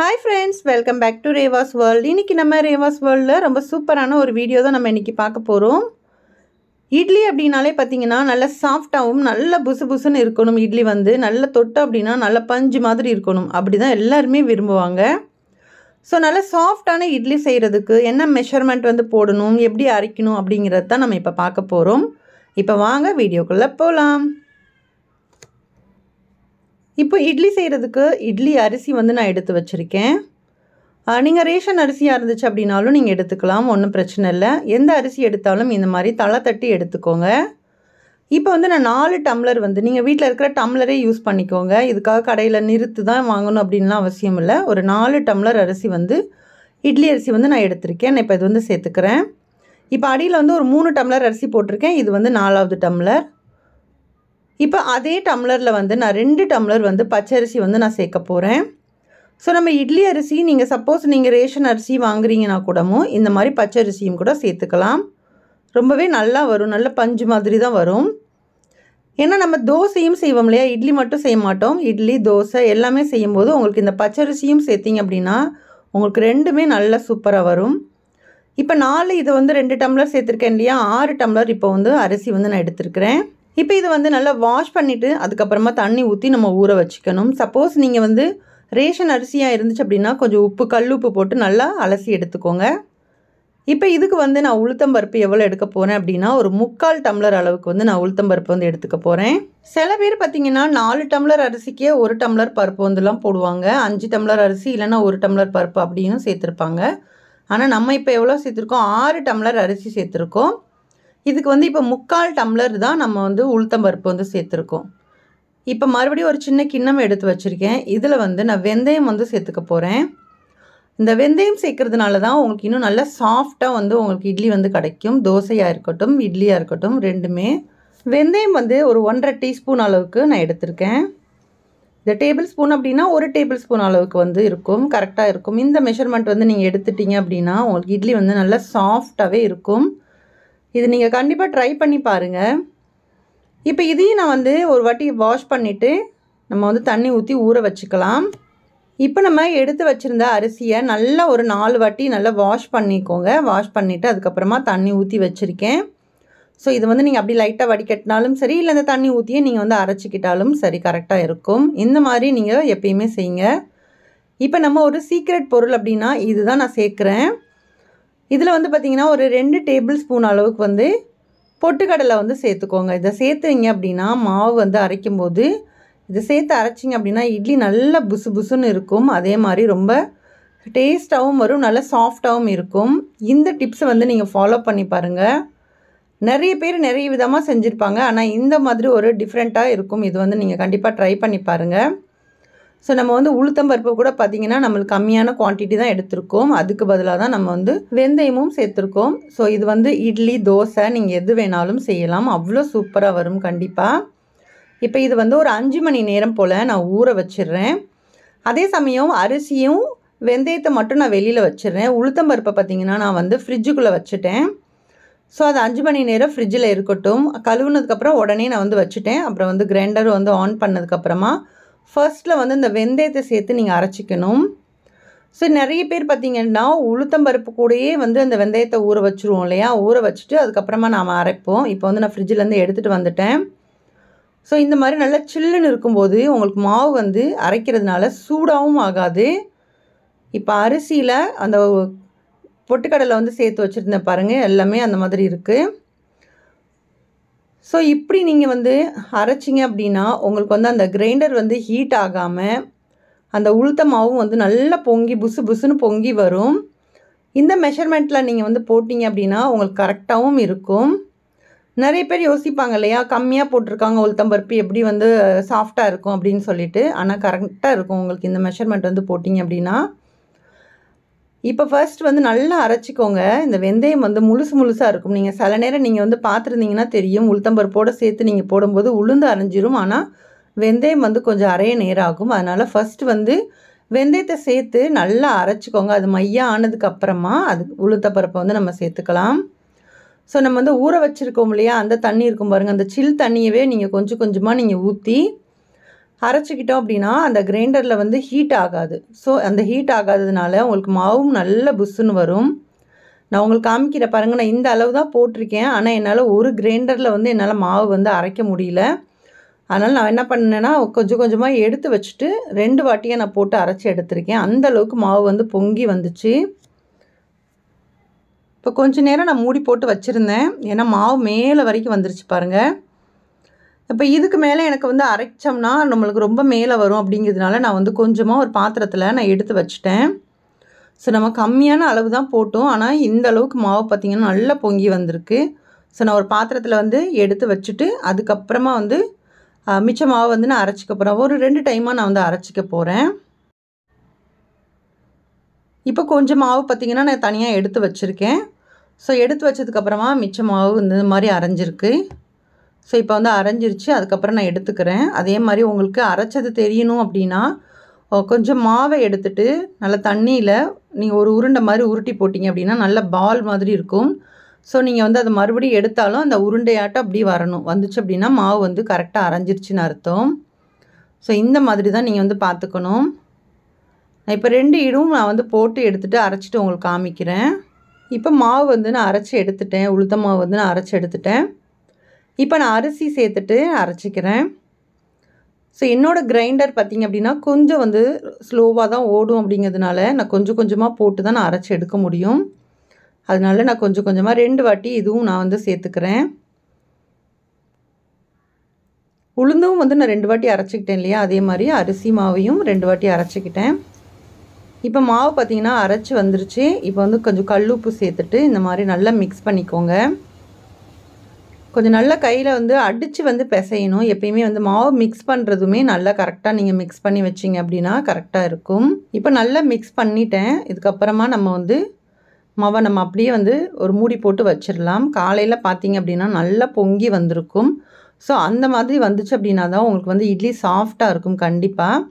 hi friends welcome back to Reva's world இன்றைக்கி நம்ம ரேவாஸ் வேர்ல்டில் ரொம்ப சூப்பரான ஒரு வீடியோ தான் நம்ம இன்றைக்கி பார்க்க போகிறோம் இட்லி அப்படின்னாலே பார்த்தீங்கன்னா நல்ல சாஃப்டாகவும் நல்ல புசு புசுன்னு இருக்கணும் இட்லி வந்து நல்ல தொட்டு அப்படின்னா நல்ல பஞ்சு மாதிரி இருக்கணும் அப்படி தான் எல்லாருமே விரும்புவாங்க ஸோ நல்ல சாஃப்டான இட்லி செய்கிறதுக்கு என்ன மெஷர்மெண்ட் வந்து போடணும் எப்படி அரைக்கணும் அப்படிங்கிறது தான் நம்ம இப்போ பார்க்க போகிறோம் இப்போ வாங்க வீடியோக்குள்ளே போகலாம் இப்போ இட்லி செய்கிறதுக்கு இட்லி அரிசி வந்து நான் எடுத்து வச்சுருக்கேன் நீங்கள் ரேஷன் அரிசியாக இருந்துச்சு அப்படின்னாலும் நீங்கள் எடுத்துக்கலாம் ஒன்றும் பிரச்சனை இல்லை எந்த அரிசி எடுத்தாலும் இந்த மாதிரி தலை தட்டி எடுத்துக்கோங்க இப்போ வந்து நான் நாலு டம்ளர் வந்து நீங்கள் வீட்டில் இருக்கிற டம்ளரே யூஸ் பண்ணிக்கோங்க இதுக்காக கடையில் நிறுத்து தான் வாங்கணும் அப்படின்லாம் அவசியம் இல்லை ஒரு நாலு டம்ளர் அரிசி வந்து இட்லி அரிசி வந்து நான் எடுத்திருக்கேன் நான் இப்போ இது வந்து சேர்த்துக்கிறேன் இப்போ அடியில் வந்து ஒரு மூணு டம்ளர் அரிசி போட்டிருக்கேன் இது வந்து நாலாவது டம்ளர் இப்போ அதே டம்ளரில் வந்து நான் ரெண்டு டம்ளர் வந்து பச்சரிசி வந்து நான் சேர்க்க போகிறேன் ஸோ நம்ம இட்லி அரிசி நீங்கள் சப்போஸ் நீங்கள் ரேஷன் அரிசி வாங்குறீங்கன்னா கூடமும் இந்த மாதிரி பச்சரிசியும் கூட சேர்த்துக்கலாம் ரொம்பவே நல்லா வரும் நல்ல பஞ்சு மாதிரி தான் வரும் ஏன்னா நம்ம தோசையும் செய்வோம் இல்லையா இட்லி மட்டும் செய்ய மாட்டோம் இட்லி தோசை எல்லாமே செய்யும்போது உங்களுக்கு இந்த பச்சரிசியும் சேர்த்திங்க அப்படின்னா உங்களுக்கு ரெண்டுமே நல்லா சூப்பராக வரும் இப்போ நாலு இதை வந்து ரெண்டு டம்ளர் சேர்த்துருக்கேன் இல்லையா ஆறு டம்ளர் இப்போ வந்து அரிசி வந்து நான் எடுத்திருக்கிறேன் இப்போ இது வந்து நல்லா வாஷ் பண்ணிவிட்டு அதுக்கப்புறமா தண்ணி ஊற்றி நம்ம ஊற வச்சுக்கணும் சப்போஸ் நீங்கள் வந்து ரேஷன் அரிசியாக இருந்துச்சு அப்படின்னா கொஞ்சம் உப்பு கல் உப்பு போட்டு நல்லா அலசி எடுத்துக்கோங்க இப்போ இதுக்கு வந்து நான் உளுத்தம் பருப்பு எவ்வளோ எடுக்க போகிறேன் அப்படின்னா ஒரு முக்கால் டம்ளர் அளவுக்கு வந்து நான் உளுத்தம் பருப்பு வந்து எடுத்துக்க போகிறேன் சில பேர் பார்த்திங்கன்னா நாலு டம்ளர் அரிசிக்கே ஒரு டம்ளர் பருப்பு வந்துலாம் போடுவாங்க அஞ்சு டம்ளர் அரிசி இல்லைனா ஒரு டம்ளர் பருப்பு அப்படின்னு சேர்த்துருப்பாங்க ஆனால் நம்ம இப்போ எவ்வளோ சேர்த்துருக்கோம் ஆறு டம்ளர் அரிசி சேர்த்துருக்கோம் இதுக்கு வந்து இப்போ முக்கால் டம்ளர் தான் நம்ம வந்து உளுத்தம்பருப்பு வந்து சேர்த்துருக்கோம் இப்போ மறுபடியும் ஒரு சின்ன கிண்ணம் எடுத்து வச்சுருக்கேன் இதில் வந்து நான் வெந்தயம் வந்து சேர்த்துக்க போகிறேன் இந்த வெந்தயம் சேர்க்கறதுனால தான் உங்களுக்கு இன்னும் நல்லா சாஃப்டாக வந்து உங்களுக்கு இட்லி வந்து கிடைக்கும் தோசையாக இருக்கட்டும் இட்லியாக இருக்கட்டும் ரெண்டுமே வெந்தயம் வந்து ஒரு ஒன்றரை டீஸ்பூன் அளவுக்கு நான் எடுத்திருக்கேன் இந்த டேபிள் ஸ்பூன் அப்படின்னா ஒரு டேபிள் ஸ்பூன் அளவுக்கு வந்து இருக்கும் கரெக்டாக இருக்கும் இந்த மெஷர்மெண்ட் வந்து நீங்கள் எடுத்துட்டீங்க அப்படின்னா உங்களுக்கு இட்லி வந்து நல்லா சாஃப்டாகவே இருக்கும் இது நீங்கள் கண்டிப்பாக ட்ரை பண்ணி பாருங்கள் இப்போ இதையும் நான் வந்து ஒரு வாட்டி வாஷ் பண்ணிவிட்டு நம்ம வந்து தண்ணி ஊற்றி ஊற வச்சுக்கலாம் இப்போ நம்ம எடுத்து வச்சுருந்த அரிசியை நல்லா ஒரு நாலு வாட்டி நல்லா வாஷ் பண்ணிக்கோங்க வாஷ் பண்ணிவிட்டு அதுக்கப்புறமா தண்ணி ஊற்றி வச்சுருக்கேன் ஸோ இது வந்து நீங்கள் அப்படி லைட்டாக வடிகட்டினாலும் சரி இல்லை இந்த தண்ணி ஊற்றியே நீங்கள் வந்து அரைச்சிக்கிட்டாலும் சரி கரெக்டாக இருக்கும் இந்த மாதிரி நீங்கள் எப்பயுமே செய்யுங்க இப்போ நம்ம ஒரு சீக்ரெட் பொருள் அப்படின்னா இதுதான் நான் சேர்க்குறேன் இதில் வந்து பார்த்திங்கன்னா ஒரு ரெண்டு டேபிள் ஸ்பூன் அளவுக்கு வந்து பொட்டுக்கடலை வந்து சேர்த்துக்கோங்க இதை சேர்த்துங்க அப்படின்னா மாவு வந்து அரைக்கும்போது இதை சேர்த்து அரைச்சிங்க அப்படின்னா இட்லி நல்லா புசு புசுன்னு இருக்கும் அதே மாதிரி ரொம்ப டேஸ்ட்டாகவும் வரும் நல்லா சாஃப்டாகவும் இருக்கும் இந்த டிப்ஸை வந்து நீங்கள் ஃபாலோ பண்ணி பாருங்கள் நிறைய பேர் நிறைய விதமாக செஞ்சுருப்பாங்க ஆனால் இந்த மாதிரி ஒரு டிஃப்ரெண்ட்டாக இருக்கும் இது வந்து நீங்கள் கண்டிப்பாக ட்ரை பண்ணி பாருங்கள் ஸோ நம்ம வந்து உளுத்தம்பருப்பு கூட பார்த்தீங்கன்னா நம்மளுக்கு கம்மியான குவான்டிட்டி தான் எடுத்திருக்கோம் அதுக்கு பதிலாக தான் நம்ம வந்து வெந்தயமும் சேர்த்துருக்கோம் ஸோ இது வந்து இட்லி தோசை நீங்கள் எது வேணாலும் செய்யலாம் அவ்வளோ சூப்பராக வரும் கண்டிப்பாக இப்போ இது வந்து ஒரு அஞ்சு மணி நேரம் போல் நான் ஊற வச்சிடுறேன் அதே சமயம் அரிசியும் வெந்தயத்தை மட்டும் நான் வெளியில் வச்சிடுறேன் உளுத்தம்பருப்பை பார்த்திங்கன்னா நான் வந்து ஃப்ரிட்ஜுக்குள்ளே வச்சுட்டேன் ஸோ அது அஞ்சு மணி நேரம் ஃப்ரிட்ஜில் இருக்கட்டும் கழுவுனதுக்கப்புறம் உடனே நான் வந்து வச்சுட்டேன் அப்புறம் வந்து கிரைண்டர் வந்து ஆன் பண்ணதுக்கப்புறமா ஃபர்ஸ்ட்டில் வந்து இந்த வெந்தயத்தை சேர்த்து நீங்கள் அரைச்சிக்கணும் ஸோ நிறைய பேர் பார்த்திங்கன்னா உளுத்தம்பருப்பு கூடயே வந்து அந்த வெந்தயத்தை ஊற வச்சுருவோம் இல்லையா ஊற வச்சுட்டு அதுக்கப்புறமா நாம் அரைப்போம் இப்போ வந்து நான் ஃப்ரிட்ஜிலேருந்து எடுத்துகிட்டு வந்துட்டேன் ஸோ இந்த மாதிரி நல்லா சில்லுன்னு இருக்கும்போது உங்களுக்கு மாவு வந்து அரைக்கிறதுனால சூடாகவும் ஆகாது இப்போ அரிசியில் அந்த பொட்டுக்கடலை வந்து சேர்த்து வச்சுருந்தேன் பாருங்கள் எல்லாமே அந்த மாதிரி இருக்குது ஸோ இப்படி நீங்கள் வந்து அரைச்சிங்க அப்படின்னா உங்களுக்கு வந்து அந்த கிரைண்டர் வந்து ஹீட் ஆகாமல் அந்த உளுத்த மாவும் வந்து நல்லா பொங்கி புசு புசுன்னு பொங்கி வரும் இந்த மெஷர்மெண்ட்டில் நீங்கள் வந்து போட்டிங்க அப்படின்னா உங்களுக்கு கரெக்டாகவும் இருக்கும் நிறைய பேர் யோசிப்பாங்க இல்லையா கம்மியாக போட்டிருக்காங்க உளுத்தம் பருப்பு எப்படி வந்து சாஃப்டாக இருக்கும் அப்படின்னு சொல்லிட்டு ஆனால் கரெக்டாக இருக்கும் உங்களுக்கு இந்த மெஷர்மெண்ட் வந்து போட்டிங்க அப்படின்னா இப்போ ஃபர்ஸ்ட் வந்து நல்லா அரைச்சிக்கோங்க இந்த வெந்தயம் வந்து முழுசு முழுசாக இருக்கும் நீங்கள் சில நேரம் நீங்கள் வந்து பார்த்துருந்தீங்கன்னா தெரியும் உளுத்தம்பருப்போடு சேர்த்து நீங்கள் போடும்போது உளுந்து அரைஞ்சிரும் ஆனால் வெந்தயம் வந்து கொஞ்சம் அரைய நேரம் ஆகும் அதனால் ஃபஸ்ட்டு வந்து வெந்தயத்தை சேர்த்து நல்லா அரைச்சிக்கோங்க அது மையம் ஆனதுக்கப்புறமா அது உளுத்தப்பருப்பை வந்து நம்ம சேர்த்துக்கலாம் ஸோ நம்ம வந்து ஊற வச்சுருக்கோம் இல்லையா அந்த தண்ணி இருக்கும் பாருங்கள் அந்த சில் தண்ணியவே நீங்கள் கொஞ்சம் கொஞ்சமாக நீங்கள் ஊற்றி அரைச்சிக்கிட்டோம் அப்படின்னா அந்த கிரைண்டரில் வந்து ஹீட் ஆகாது ஸோ அந்த ஹீட் ஆகாததுனால உங்களுக்கு மாவும் நல்ல புஸ்ஸுன்னு வரும் நான் உங்களுக்கு காமிக்கிற பாருங்கள் நான் இந்த அளவு தான் போட்டிருக்கேன் ஆனால் என்னால் ஒரு கிரைண்டரில் வந்து என்னால் மாவு வந்து அரைக்க முடியல அதனால் நான் என்ன பண்ணேன்னா கொஞ்சம் கொஞ்சமாக எடுத்து வச்சுட்டு ரெண்டு வாட்டியாக நான் போட்டு அரைச்சி எடுத்திருக்கேன் அந்த அளவுக்கு மாவு வந்து பொங்கி வந்துச்சு இப்போ கொஞ்ச நேரம் நான் மூடி போட்டு வச்சுருந்தேன் ஏன்னா மாவு மேலே வரைக்கும் வந்துருச்சு பாருங்கள் இப்போ இதுக்கு மேலே எனக்கு வந்து அரைச்சோம்னா நம்மளுக்கு ரொம்ப மேலே வரும் அப்படிங்கிறதுனால நான் வந்து கொஞ்சமாக ஒரு பாத்திரத்தில் நான் எடுத்து வச்சுட்டேன் ஸோ நம்ம கம்மியான அளவு தான் போட்டோம் ஆனால் இந்த அளவுக்கு மாவு பார்த்திங்கன்னா நல்லா பொங்கி வந்திருக்கு ஸோ நான் ஒரு பாத்திரத்தில் வந்து எடுத்து வச்சுட்டு அதுக்கப்புறமா வந்து மிச்ச மாவு வந்து நான் அரைச்சிக்க போகிறேன் ஒரு ரெண்டு டைமாக நான் வந்து அரைச்சிக்க போகிறேன் இப்போ கொஞ்சம் மாவு பார்த்திங்கன்னா நான் தனியாக எடுத்து வச்சுருக்கேன் ஸோ எடுத்து வச்சதுக்கப்புறமா மிச்ச மாவு இந்த மாதிரி அரைஞ்சிருக்கு ஸோ இப்போ வந்து அரைஞ்சிருச்சு அதுக்கப்புறம் நான் எடுத்துக்கிறேன் அதே மாதிரி உங்களுக்கு அரைச்சது தெரியணும் அப்படின்னா கொஞ்சம் மாவை எடுத்துட்டு நல்லா தண்ணியில் நீங்கள் ஒரு உருண்டை மாதிரி உருட்டி போட்டிங்க அப்படின்னா நல்ல பால் மாதிரி இருக்கும் ஸோ நீங்கள் வந்து அதை மறுபடியும் எடுத்தாலும் அந்த உருண்டையாட்டம் அப்படி வரணும் வந்துச்சு அப்படின்னா மாவு வந்து கரெக்டாக அரைஞ்சிருச்சுன்னு அர்த்தம் ஸோ இந்த மாதிரி தான் நீங்கள் வந்து பார்த்துக்கணும் நான் இப்போ ரெண்டு இடமும் நான் வந்து போட்டு எடுத்துகிட்டு அரைச்சிட்டு உங்களுக்கு காமிக்கிறேன் இப்போ மாவு வந்து நான் அரைச்சி எடுத்துட்டேன் உளுத்த மாவு வந்து நான் அரைச்சி எடுத்துட்டேன் இப்போ நான் அரிசி சேர்த்துட்டு அரைச்சிக்கிறேன் ஸோ என்னோடய கிரைண்டர் பார்த்திங்க அப்படின்னா கொஞ்சம் வந்து ஸ்லோவாக தான் ஓடும் அப்படிங்கிறதுனால நான் கொஞ்சம் கொஞ்சமாக போட்டு தான் நான் அரைச்சி எடுக்க முடியும் அதனால நான் கொஞ்சம் கொஞ்சமாக ரெண்டு வாட்டி இதுவும் நான் வந்து சேர்த்துக்கிறேன் உளுந்தும் வந்து நான் ரெண்டு வாட்டி அரைச்சிக்கிட்டேன் இல்லையா அதே மாதிரி அரிசி மாவையும் ரெண்டு வாட்டி அரைச்சிக்கிட்டேன் இப்போ மாவு பார்த்திங்கன்னா அரைச்சி வந்துருச்சு இப்போ வந்து கொஞ்சம் கல்லுப்பு சேர்த்துட்டு இந்த மாதிரி நல்லா மிக்ஸ் பண்ணிக்கோங்க கொஞ்சம் நல்லா கையில் வந்து அடித்து வந்து பிசையணும் எப்பயுமே வந்து மாவு மிக்ஸ் பண்ணுறதுமே நல்லா கரெக்டாக நீங்கள் மிக்ஸ் பண்ணி வச்சிங்க அப்படின்னா கரெக்டாக இருக்கும் இப்போ நல்லா மிக்ஸ் பண்ணிட்டேன் இதுக்கப்புறமா நம்ம வந்து மாவை நம்ம அப்படியே வந்து ஒரு மூடி போட்டு வச்சிடலாம் காலையில் பார்த்தீங்க அப்படின்னா நல்லா பொங்கி வந்திருக்கும் ஸோ அந்த மாதிரி வந்துச்சு அப்படின்னா தான் உங்களுக்கு வந்து இட்லி சாஃப்டாக இருக்கும் கண்டிப்பாக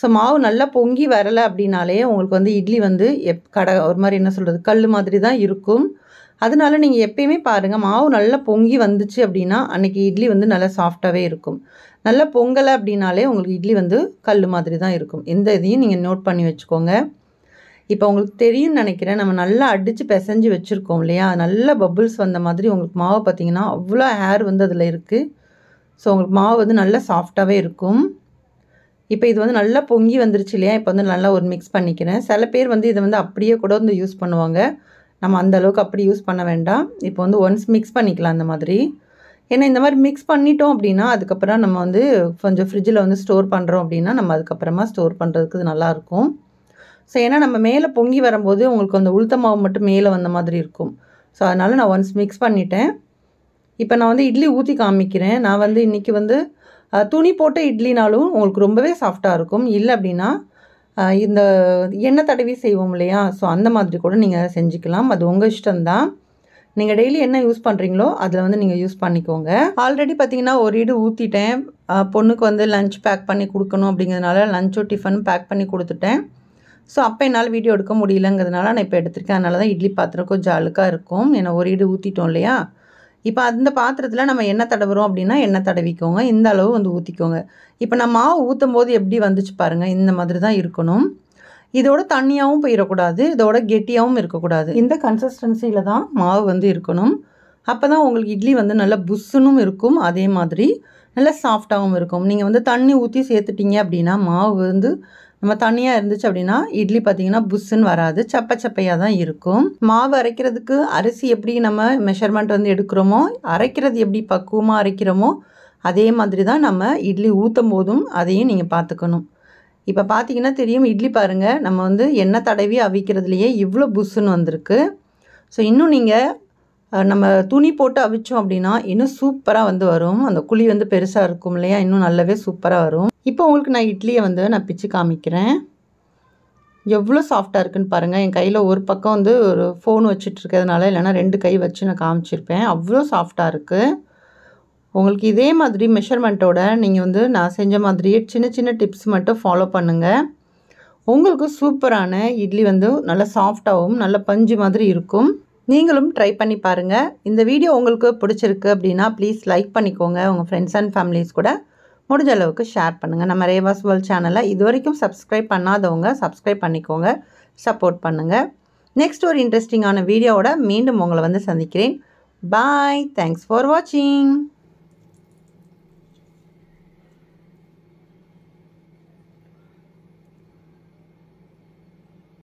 ஸோ மாவு நல்லா பொங்கி வரலை அப்படின்னாலே உங்களுக்கு வந்து இட்லி வந்து எப் கடை ஒரு மாதிரி என்ன சொல்கிறது கல் மாதிரி தான் இருக்கும் அதனால நீங்கள் எப்பயுமே பாருங்கள் மாவு நல்லா பொங்கி வந்துச்சு அப்படின்னா அன்றைக்கி இட்லி வந்து நல்லா சாஃப்டாகவே இருக்கும் நல்லா பொங்கலை அப்படின்னாலே உங்களுக்கு இட்லி வந்து கல் மாதிரி தான் இருக்கும் எந்த இதையும் நீங்கள் நோட் பண்ணி வச்சுக்கோங்க இப்போ உங்களுக்கு தெரியும்னு நினைக்கிறேன் நம்ம நல்லா அடித்து பிசைஞ்சு வச்சுருக்கோம் இல்லையா நல்ல பபுள்ஸ் வந்த மாதிரி உங்களுக்கு மாவு பார்த்திங்கன்னா அவ்வளோ ஹேர் வந்து அதில் இருக்குது ஸோ உங்களுக்கு மாவு வந்து நல்லா சாஃப்டாகவே இருக்கும் இப்போ இது வந்து நல்லா பொங்கி வந்துருச்சு இல்லையா இப்போ வந்து நல்லா ஒரு மிக்ஸ் பண்ணிக்கிறேன் சில பேர் வந்து இதை வந்து அப்படியே கூட வந்து யூஸ் பண்ணுவாங்க நம்ம அந்த அளவுக்கு அப்படி யூஸ் பண்ண வேண்டாம் இப்போ வந்து ஒன்ஸ் மிக்ஸ் பண்ணிக்கலாம் அந்த மாதிரி ஏன்னா இந்த மாதிரி மிக்ஸ் பண்ணிட்டோம் அப்படின்னா அதுக்கப்புறம் நம்ம வந்து கொஞ்சம் ஃப்ரிட்ஜில் வந்து ஸ்டோர் பண்ணுறோம் அப்படின்னா நம்ம அதுக்கப்புறமா ஸ்டோர் பண்ணுறதுக்கு நல்லாயிருக்கும் ஸோ ஏன்னா நம்ம மேலே பொங்கி வரும்போது உங்களுக்கு அந்த உளுத்த மாவு மட்டும் மேலே வந்த மாதிரி இருக்கும் ஸோ அதனால் நான் ஒன்ஸ் மிக்ஸ் பண்ணிட்டேன் இப்போ நான் வந்து இட்லி ஊற்றி காமிக்கிறேன் நான் வந்து இன்றைக்கி வந்து துணி போட்ட இட்லினாலும் உங்களுக்கு ரொம்பவே சாஃப்டாக இருக்கும் இல்லை அப்படின்னா இந்த எண்ணெய் தடவி செய்வோம் இல்லையா ஸோ அந்த மாதிரி கூட நீங்கள் செஞ்சுக்கலாம் அது உங்கள் இஷ்டம்தான் நீங்கள் டெய்லி என்ன யூஸ் பண்ணுறீங்களோ அதில் வந்து நீங்கள் யூஸ் பண்ணிக்கோங்க ஆல்ரெடி பார்த்தீங்கன்னா ஒரு இடு ஊற்றிட்டேன் பொண்ணுக்கு வந்து லஞ்ச் பேக் பண்ணி கொடுக்கணும் அப்படிங்கிறதுனால லஞ்சும் டிஃபன் பேக் பண்ணி கொடுத்துட்டேன் ஸோ அப்போ என்னால் வீடியோ எடுக்க முடியலங்கிறதுனால நான் இப்போ எடுத்திருக்கேன் அதனால தான் இட்லி பாத்திரம் கொஞ்சம் அழுக்காக இருக்கும் ஏன்னா ஒரு இடு ஊற்றிட்டோம் இல்லையா இப்போ அந்த பாத்திரத்தில் நம்ம எண்ணெய் தடவுறோம் அப்படின்னா எண்ணெய் தடவிக்கோங்க இந்த அளவு வந்து ஊற்றிக்கோங்க இப்போ நம்ம மாவு ஊற்றும் போது எப்படி வந்துச்சு பாருங்கள் இந்த மாதிரி தான் இருக்கணும் இதோட தண்ணியாகவும் போயிடக்கூடாது இதோட கெட்டியாகவும் இருக்கக்கூடாது இந்த கன்சிஸ்டன்சியில் தான் மாவு வந்து இருக்கணும் அப்போ தான் உங்களுக்கு இட்லி வந்து நல்லா புஷ்ஷுனும் இருக்கும் அதே மாதிரி நல்லா சாஃப்டாகவும் இருக்கும் நீங்கள் வந்து தண்ணி ஊற்றி சேர்த்துட்டீங்க அப்படின்னா மாவு வந்து நம்ம தனியாக இருந்துச்சு அப்படின்னா இட்லி பார்த்தீங்கன்னா புஷ்ஷுன்னு வராது சப்ப சப்பையாக தான் இருக்கும் மாவு அரைக்கிறதுக்கு அரிசி எப்படி நம்ம மெஷர்மெண்ட் வந்து எடுக்கிறோமோ அரைக்கிறது எப்படி பக்குவமாக அரைக்கிறோமோ அதே மாதிரி தான் நம்ம இட்லி ஊற்றும் போதும் அதையும் நீங்கள் பார்த்துக்கணும் இப்போ பார்த்தீங்கன்னா தெரியும் இட்லி பாருங்கள் நம்ம வந்து எண்ணெய் தடவி அவிக்கிறதுலையே இவ்வளோ புஷ்ஷுன்னு வந்திருக்கு ஸோ இன்னும் நீங்கள் நம்ம துணி போட்டு அவிச்சோம் அப்படின்னா இன்னும் சூப்பராக வந்து வரும் அந்த குழி வந்து பெருசாக இருக்கும் இல்லையா இன்னும் நல்லாவே சூப்பராக வரும் இப்போ உங்களுக்கு நான் இட்லியை வந்து நான் பிச்சு காமிக்கிறேன் எவ்வளோ சாஃப்டாக இருக்குன்னு பாருங்கள் என் கையில் ஒரு பக்கம் வந்து ஒரு ஃபோன் வச்சுட்ருக்கிறதுனால இல்லைனா ரெண்டு கை வச்சு நான் காமிச்சிருப்பேன் அவ்வளோ சாஃப்டாக இருக்குது உங்களுக்கு இதே மாதிரி மெஷர்மெண்ட்டோட நீங்கள் வந்து நான் செஞ்ச மாதிரியே சின்ன சின்ன டிப்ஸ் மட்டும் ஃபாலோ பண்ணுங்கள் உங்களுக்கு சூப்பரான இட்லி வந்து நல்லா சாஃப்டாகவும் நல்ல பஞ்சு மாதிரி இருக்கும் நீங்களும் ட்ரை பண்ணி பாருங்கள் இந்த வீடியோ உங்களுக்கு பிடிச்சிருக்கு அப்படின்னா ப்ளீஸ் லைக் பண்ணிக்கோங்க உங்கள் ஃப்ரெண்ட்ஸ் அண்ட் ஃபேமிலிஸ் கூட முடிஞ்ச அளவுக்கு ஷேர் பண்ணுங்கள் நம்ம ரேவாஸ் வேர்ல்ட் சேனலை இது வரைக்கும் சப்ஸ்கிரைப் பண்ணாதவங்க சப்ஸ்கிரைப் பண்ணிக்கோங்க சப்போர்ட் பண்ணுங்கள் நெக்ஸ்ட் ஒரு இன்ட்ரெஸ்டிங்கான வீடியோவோட மீண்டும் உங்களை வந்து சந்திக்கிறேன் பாய் தேங்க்ஸ் ஃபார் வாட்சிங்